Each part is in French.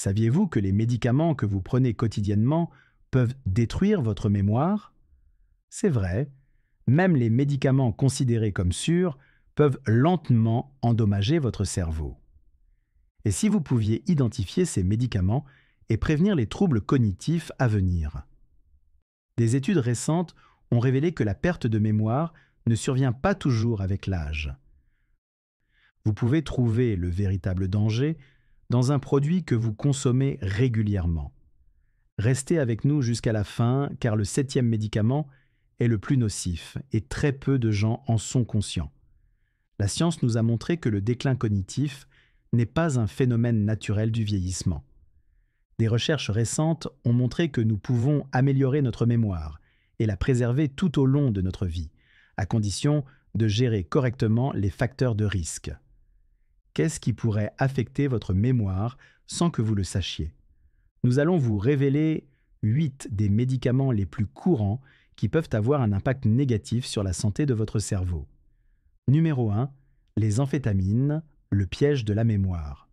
Saviez-vous que les médicaments que vous prenez quotidiennement peuvent détruire votre mémoire C'est vrai, même les médicaments considérés comme sûrs peuvent lentement endommager votre cerveau. Et si vous pouviez identifier ces médicaments et prévenir les troubles cognitifs à venir Des études récentes ont révélé que la perte de mémoire ne survient pas toujours avec l'âge. Vous pouvez trouver le véritable danger dans un produit que vous consommez régulièrement. Restez avec nous jusqu'à la fin car le septième médicament est le plus nocif et très peu de gens en sont conscients. La science nous a montré que le déclin cognitif n'est pas un phénomène naturel du vieillissement. Des recherches récentes ont montré que nous pouvons améliorer notre mémoire et la préserver tout au long de notre vie, à condition de gérer correctement les facteurs de risque. Qu'est-ce qui pourrait affecter votre mémoire sans que vous le sachiez Nous allons vous révéler 8 des médicaments les plus courants qui peuvent avoir un impact négatif sur la santé de votre cerveau. Numéro 1. Les amphétamines, le piège de la mémoire.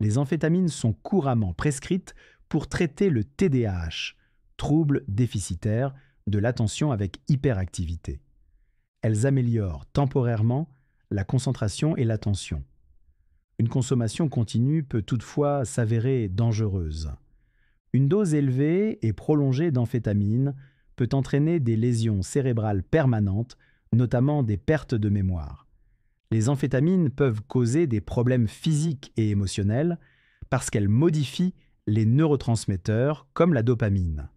Les amphétamines sont couramment prescrites pour traiter le TDAH, trouble déficitaire de l'attention avec hyperactivité. Elles améliorent temporairement la concentration et l'attention. Une consommation continue peut toutefois s'avérer dangereuse. Une dose élevée et prolongée d'amphétamine peut entraîner des lésions cérébrales permanentes, notamment des pertes de mémoire. Les amphétamines peuvent causer des problèmes physiques et émotionnels parce qu'elles modifient les neurotransmetteurs comme la dopamine.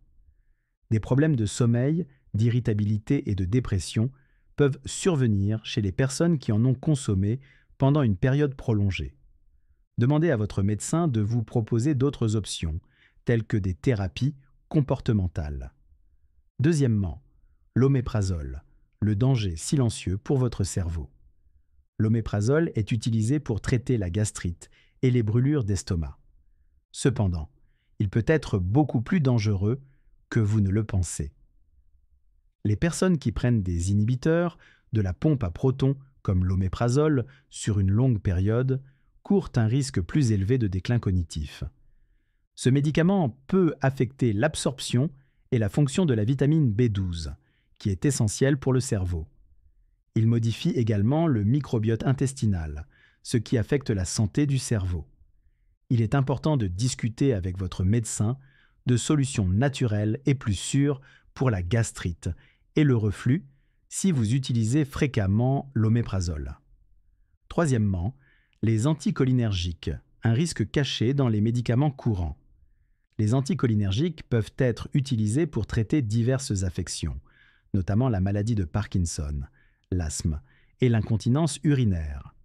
Des problèmes de sommeil, d'irritabilité et de dépression peuvent survenir chez les personnes qui en ont consommé pendant une période prolongée. Demandez à votre médecin de vous proposer d'autres options, telles que des thérapies comportementales. Deuxièmement, l'oméprazole, le danger silencieux pour votre cerveau. L'oméprazole est utilisé pour traiter la gastrite et les brûlures d'estomac. Cependant, il peut être beaucoup plus dangereux que vous ne le pensez. Les personnes qui prennent des inhibiteurs de la pompe à protons comme l'oméprazole, sur une longue période, court un risque plus élevé de déclin cognitif. Ce médicament peut affecter l'absorption et la fonction de la vitamine B12, qui est essentielle pour le cerveau. Il modifie également le microbiote intestinal, ce qui affecte la santé du cerveau. Il est important de discuter avec votre médecin de solutions naturelles et plus sûres pour la gastrite et le reflux si vous utilisez fréquemment l'oméprazole. Troisièmement, les anticholinergiques, un risque caché dans les médicaments courants. Les anticholinergiques peuvent être utilisés pour traiter diverses affections, notamment la maladie de Parkinson, l'asthme et l'incontinence urinaire.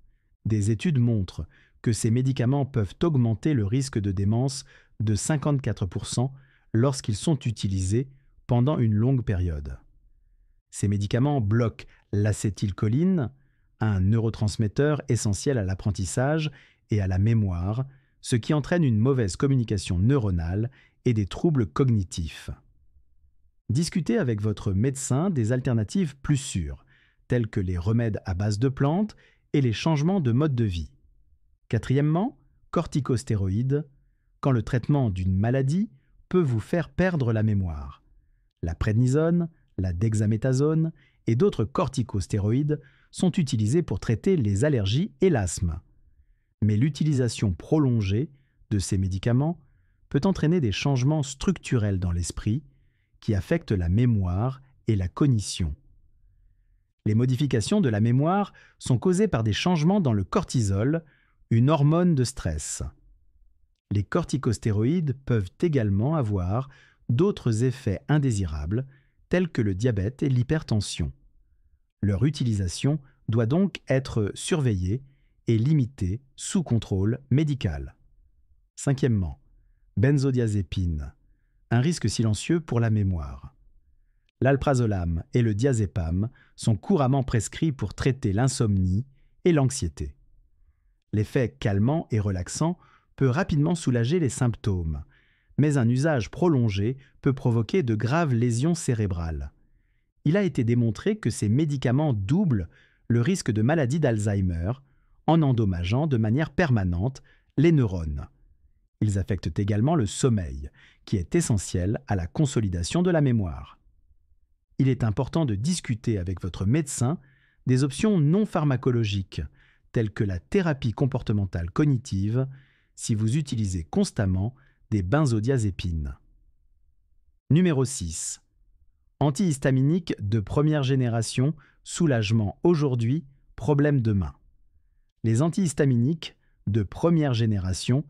Des études montrent que ces médicaments peuvent augmenter le risque de démence de 54% lorsqu'ils sont utilisés pendant une longue période. Ces médicaments bloquent l'acétylcholine, un neurotransmetteur essentiel à l'apprentissage et à la mémoire, ce qui entraîne une mauvaise communication neuronale et des troubles cognitifs. Discutez avec votre médecin des alternatives plus sûres, telles que les remèdes à base de plantes et les changements de mode de vie. Quatrièmement, corticostéroïdes, quand le traitement d'une maladie peut vous faire perdre la mémoire. La prénisonne, la dexaméthasone et d'autres corticostéroïdes sont utilisés pour traiter les allergies et l'asthme. Mais l'utilisation prolongée de ces médicaments peut entraîner des changements structurels dans l'esprit qui affectent la mémoire et la cognition. Les modifications de la mémoire sont causées par des changements dans le cortisol, une hormone de stress. Les corticostéroïdes peuvent également avoir d'autres effets indésirables tels que le diabète et l'hypertension. Leur utilisation doit donc être surveillée et limitée sous contrôle médical. Cinquièmement, benzodiazépine, un risque silencieux pour la mémoire. L'alprazolam et le diazépam sont couramment prescrits pour traiter l'insomnie et l'anxiété. L'effet calmant et relaxant peut rapidement soulager les symptômes, mais un usage prolongé peut provoquer de graves lésions cérébrales. Il a été démontré que ces médicaments doublent le risque de maladie d'Alzheimer en endommageant de manière permanente les neurones. Ils affectent également le sommeil, qui est essentiel à la consolidation de la mémoire. Il est important de discuter avec votre médecin des options non pharmacologiques, telles que la thérapie comportementale cognitive, si vous utilisez constamment des benzodiazépines. Numéro 6. Antihistaminiques de première génération, soulagement aujourd'hui, problème demain. Les antihistaminiques de première génération,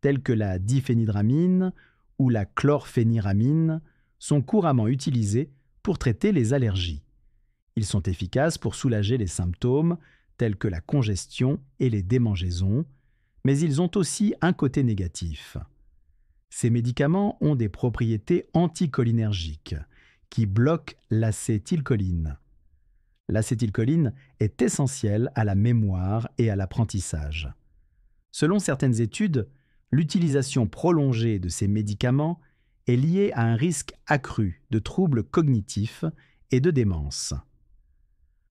tels que la diphénhydramine ou la chlorphéniramine, sont couramment utilisés pour traiter les allergies. Ils sont efficaces pour soulager les symptômes tels que la congestion et les démangeaisons, mais ils ont aussi un côté négatif. Ces médicaments ont des propriétés anticholinergiques qui bloquent l'acétylcholine. L'acétylcholine est essentielle à la mémoire et à l'apprentissage. Selon certaines études, l'utilisation prolongée de ces médicaments est liée à un risque accru de troubles cognitifs et de démence.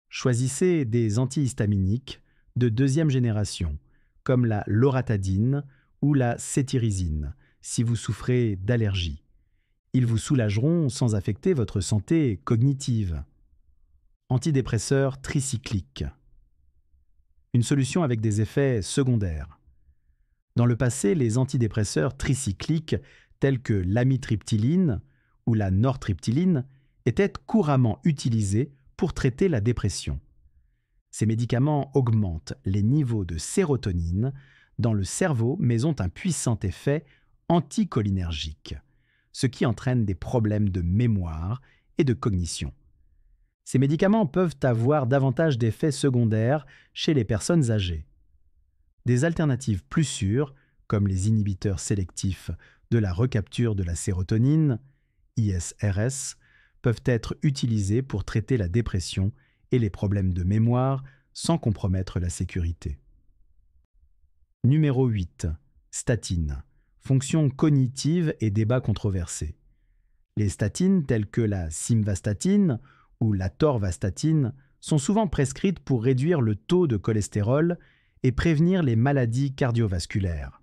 Choisissez des antihistaminiques de deuxième génération, comme la loratadine ou la cétirizine, si vous souffrez d'allergies. Ils vous soulageront sans affecter votre santé cognitive. Antidépresseurs tricycliques. Une solution avec des effets secondaires. Dans le passé, les antidépresseurs tricycliques tels que l'amitriptyline ou la nortriptyline étaient couramment utilisés pour traiter la dépression. Ces médicaments augmentent les niveaux de sérotonine dans le cerveau mais ont un puissant effet anticholinergiques, ce qui entraîne des problèmes de mémoire et de cognition. Ces médicaments peuvent avoir davantage d'effets secondaires chez les personnes âgées. Des alternatives plus sûres, comme les inhibiteurs sélectifs de la recapture de la sérotonine, ISRS, peuvent être utilisés pour traiter la dépression et les problèmes de mémoire sans compromettre la sécurité. Numéro 8. Statine fonctions cognitives et débats controversés. Les statines telles que la simvastatine ou la torvastatine sont souvent prescrites pour réduire le taux de cholestérol et prévenir les maladies cardiovasculaires.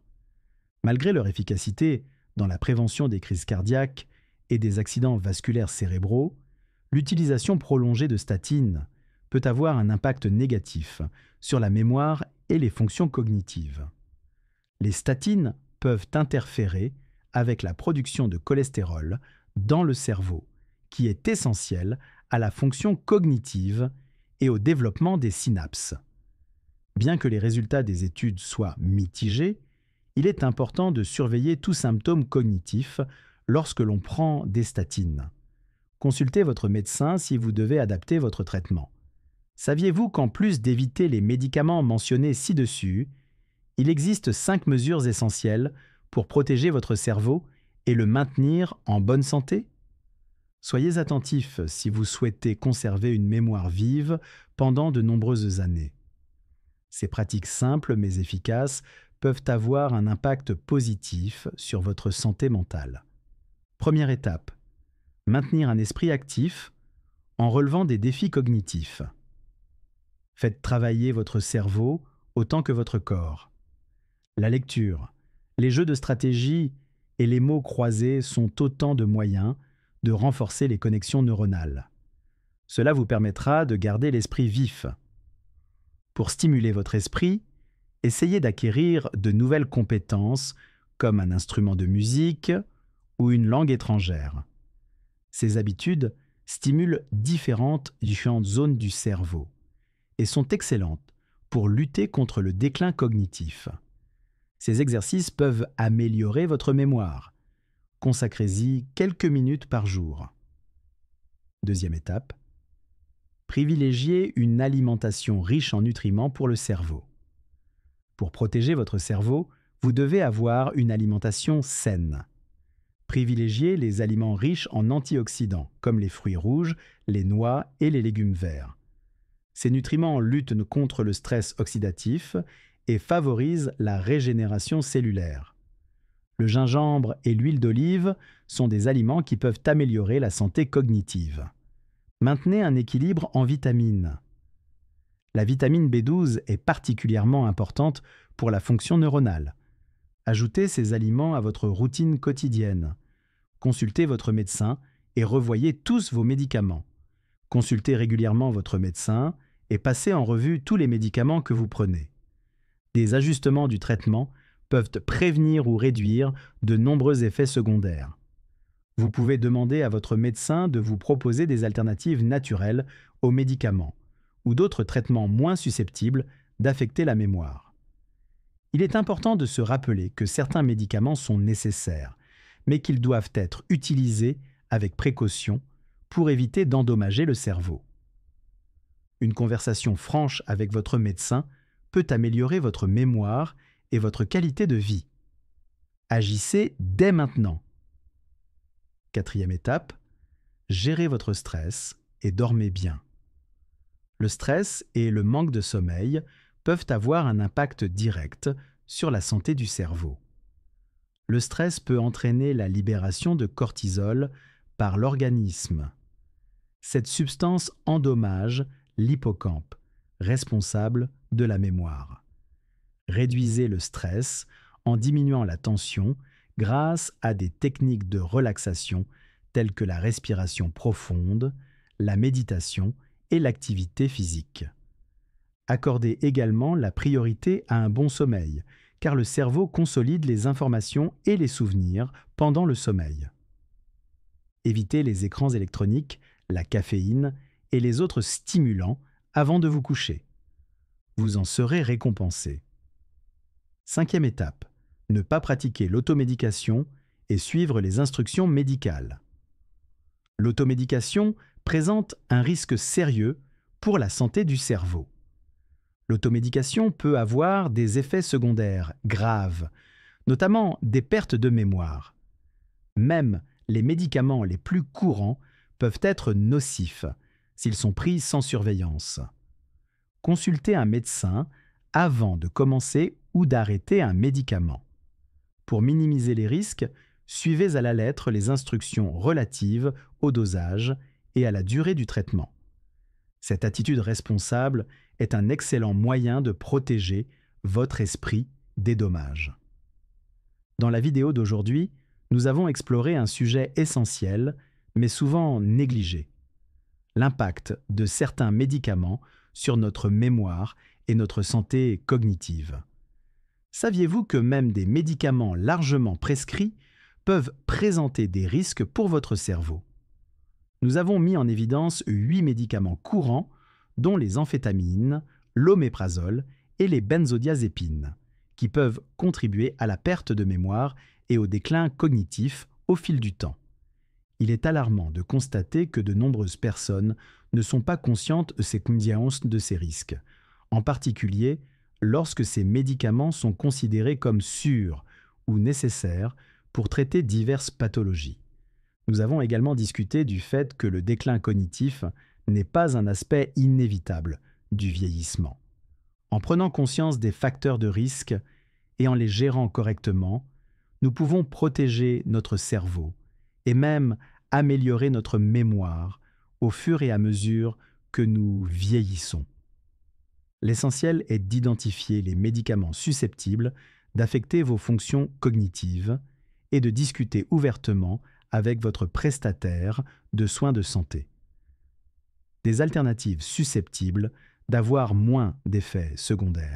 Malgré leur efficacité dans la prévention des crises cardiaques et des accidents vasculaires cérébraux, l'utilisation prolongée de statines peut avoir un impact négatif sur la mémoire et les fonctions cognitives. Les statines peuvent interférer avec la production de cholestérol dans le cerveau, qui est essentiel à la fonction cognitive et au développement des synapses. Bien que les résultats des études soient mitigés, il est important de surveiller tout symptôme cognitif lorsque l'on prend des statines. Consultez votre médecin si vous devez adapter votre traitement. Saviez-vous qu'en plus d'éviter les médicaments mentionnés ci-dessus, il existe cinq mesures essentielles pour protéger votre cerveau et le maintenir en bonne santé. Soyez attentif si vous souhaitez conserver une mémoire vive pendant de nombreuses années. Ces pratiques simples mais efficaces peuvent avoir un impact positif sur votre santé mentale. Première étape. Maintenir un esprit actif en relevant des défis cognitifs. Faites travailler votre cerveau autant que votre corps. La lecture, les jeux de stratégie et les mots croisés sont autant de moyens de renforcer les connexions neuronales. Cela vous permettra de garder l'esprit vif. Pour stimuler votre esprit, essayez d'acquérir de nouvelles compétences comme un instrument de musique ou une langue étrangère. Ces habitudes stimulent différentes, différentes zones du cerveau et sont excellentes pour lutter contre le déclin cognitif. Ces exercices peuvent améliorer votre mémoire. Consacrez-y quelques minutes par jour. Deuxième étape. Privilégiez une alimentation riche en nutriments pour le cerveau. Pour protéger votre cerveau, vous devez avoir une alimentation saine. Privilégiez les aliments riches en antioxydants, comme les fruits rouges, les noix et les légumes verts. Ces nutriments luttent contre le stress oxydatif et favorise la régénération cellulaire. Le gingembre et l'huile d'olive sont des aliments qui peuvent améliorer la santé cognitive. Maintenez un équilibre en vitamines. La vitamine B12 est particulièrement importante pour la fonction neuronale. Ajoutez ces aliments à votre routine quotidienne. Consultez votre médecin et revoyez tous vos médicaments. Consultez régulièrement votre médecin et passez en revue tous les médicaments que vous prenez des ajustements du traitement peuvent prévenir ou réduire de nombreux effets secondaires. Vous pouvez demander à votre médecin de vous proposer des alternatives naturelles aux médicaments ou d'autres traitements moins susceptibles d'affecter la mémoire. Il est important de se rappeler que certains médicaments sont nécessaires, mais qu'ils doivent être utilisés avec précaution pour éviter d'endommager le cerveau. Une conversation franche avec votre médecin peut améliorer votre mémoire et votre qualité de vie. Agissez dès maintenant. Quatrième étape, gérez votre stress et dormez bien. Le stress et le manque de sommeil peuvent avoir un impact direct sur la santé du cerveau. Le stress peut entraîner la libération de cortisol par l'organisme. Cette substance endommage l'hippocampe, responsable de la mémoire. Réduisez le stress en diminuant la tension grâce à des techniques de relaxation telles que la respiration profonde, la méditation et l'activité physique. Accordez également la priorité à un bon sommeil, car le cerveau consolide les informations et les souvenirs pendant le sommeil. Évitez les écrans électroniques, la caféine et les autres stimulants avant de vous coucher. Vous en serez récompensé. Cinquième étape, ne pas pratiquer l'automédication et suivre les instructions médicales. L'automédication présente un risque sérieux pour la santé du cerveau. L'automédication peut avoir des effets secondaires graves, notamment des pertes de mémoire. Même les médicaments les plus courants peuvent être nocifs, s'ils sont pris sans surveillance. Consultez un médecin avant de commencer ou d'arrêter un médicament. Pour minimiser les risques, suivez à la lettre les instructions relatives au dosage et à la durée du traitement. Cette attitude responsable est un excellent moyen de protéger votre esprit des dommages. Dans la vidéo d'aujourd'hui, nous avons exploré un sujet essentiel, mais souvent négligé, l'impact de certains médicaments sur notre mémoire et notre santé cognitive. Saviez-vous que même des médicaments largement prescrits peuvent présenter des risques pour votre cerveau Nous avons mis en évidence huit médicaments courants, dont les amphétamines, l'oméprazole et les benzodiazépines, qui peuvent contribuer à la perte de mémoire et au déclin cognitif au fil du temps il est alarmant de constater que de nombreuses personnes ne sont pas conscientes de ces de ces risques, en particulier lorsque ces médicaments sont considérés comme sûrs ou nécessaires pour traiter diverses pathologies. Nous avons également discuté du fait que le déclin cognitif n'est pas un aspect inévitable du vieillissement. En prenant conscience des facteurs de risque et en les gérant correctement, nous pouvons protéger notre cerveau, et même améliorer notre mémoire au fur et à mesure que nous vieillissons. L'essentiel est d'identifier les médicaments susceptibles d'affecter vos fonctions cognitives et de discuter ouvertement avec votre prestataire de soins de santé. Des alternatives susceptibles d'avoir moins d'effets secondaires.